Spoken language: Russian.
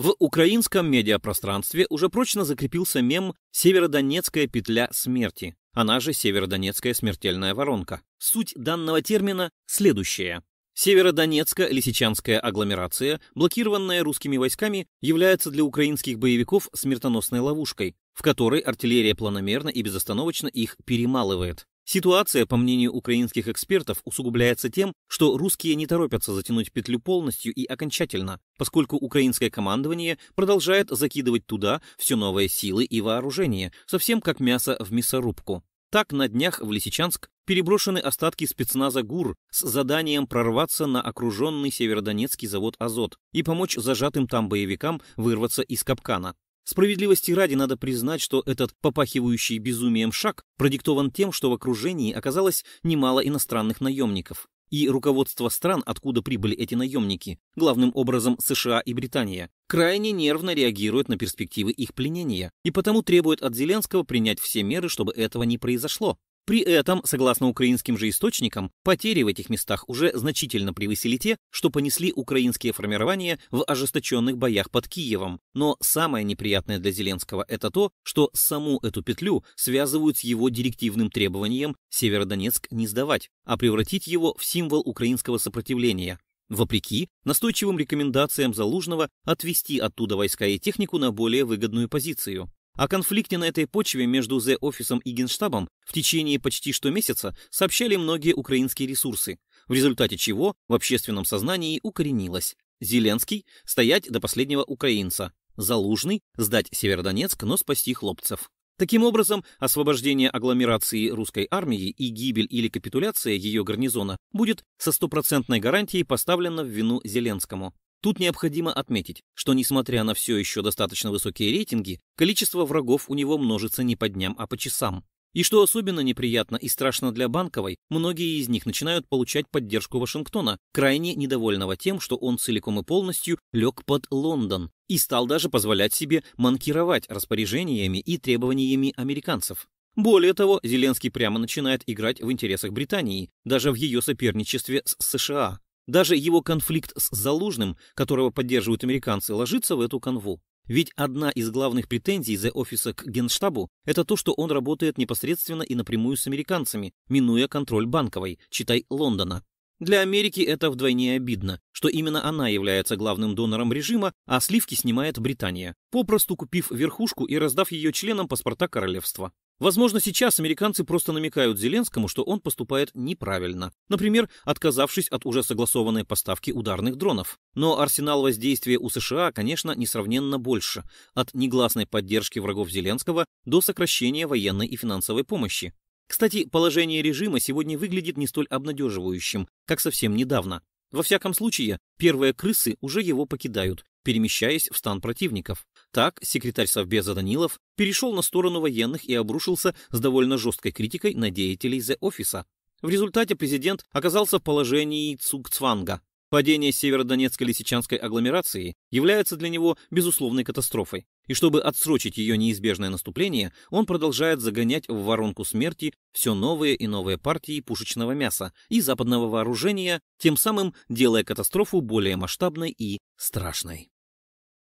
В украинском медиапространстве уже прочно закрепился мем «Северодонецкая петля смерти», она же «Северодонецкая смертельная воронка». Суть данного термина следующая. Северодонецко-Лисичанская агломерация, блокированная русскими войсками, является для украинских боевиков смертоносной ловушкой, в которой артиллерия планомерно и безостановочно их перемалывает. Ситуация, по мнению украинских экспертов, усугубляется тем, что русские не торопятся затянуть петлю полностью и окончательно, поскольку украинское командование продолжает закидывать туда все новые силы и вооружение, совсем как мясо в мясорубку. Так на днях в Лисичанск переброшены остатки спецназа ГУР с заданием прорваться на окруженный северодонецкий завод «Азот» и помочь зажатым там боевикам вырваться из капкана. Справедливости ради надо признать, что этот попахивающий безумием шаг продиктован тем, что в окружении оказалось немало иностранных наемников. И руководство стран, откуда прибыли эти наемники, главным образом США и Британия, крайне нервно реагирует на перспективы их пленения и потому требует от Зеленского принять все меры, чтобы этого не произошло. При этом, согласно украинским же источникам, потери в этих местах уже значительно превысили те, что понесли украинские формирования в ожесточенных боях под Киевом. Но самое неприятное для Зеленского это то, что саму эту петлю связывают с его директивным требованием Северодонецк не сдавать, а превратить его в символ украинского сопротивления, вопреки настойчивым рекомендациям Залужного отвести оттуда войска и технику на более выгодную позицию. О конфликте на этой почве между Зе-офисом и Генштабом в течение почти что месяца сообщали многие украинские ресурсы, в результате чего в общественном сознании укоренилось «Зеленский – стоять до последнего украинца», «Залужный – сдать Северодонецк, но спасти хлопцев». Таким образом, освобождение агломерации русской армии и гибель или капитуляция ее гарнизона будет со стопроцентной гарантией поставлено в вину Зеленскому. Тут необходимо отметить, что несмотря на все еще достаточно высокие рейтинги, количество врагов у него множится не по дням, а по часам. И что особенно неприятно и страшно для Банковой, многие из них начинают получать поддержку Вашингтона, крайне недовольного тем, что он целиком и полностью лег под Лондон и стал даже позволять себе манкировать распоряжениями и требованиями американцев. Более того, Зеленский прямо начинает играть в интересах Британии, даже в ее соперничестве с США. Даже его конфликт с Залужным, которого поддерживают американцы, ложится в эту канву. Ведь одна из главных претензий The Office к Генштабу – это то, что он работает непосредственно и напрямую с американцами, минуя контроль банковой, читай Лондона. Для Америки это вдвойне обидно, что именно она является главным донором режима, а сливки снимает Британия, попросту купив верхушку и раздав ее членам паспорта королевства. Возможно, сейчас американцы просто намекают Зеленскому, что он поступает неправильно, например, отказавшись от уже согласованной поставки ударных дронов. Но арсенал воздействия у США, конечно, несравненно больше, от негласной поддержки врагов Зеленского до сокращения военной и финансовой помощи. Кстати, положение режима сегодня выглядит не столь обнадеживающим, как совсем недавно. Во всяком случае, первые крысы уже его покидают, перемещаясь в стан противников. Так секретарь Совбеза Данилов перешел на сторону военных и обрушился с довольно жесткой критикой на деятелей The Office. В результате президент оказался в положении Цукцванга. Падение северодонецкой лисичанской агломерации является для него безусловной катастрофой, и чтобы отсрочить ее неизбежное наступление, он продолжает загонять в воронку смерти все новые и новые партии пушечного мяса и западного вооружения, тем самым делая катастрофу более масштабной и страшной.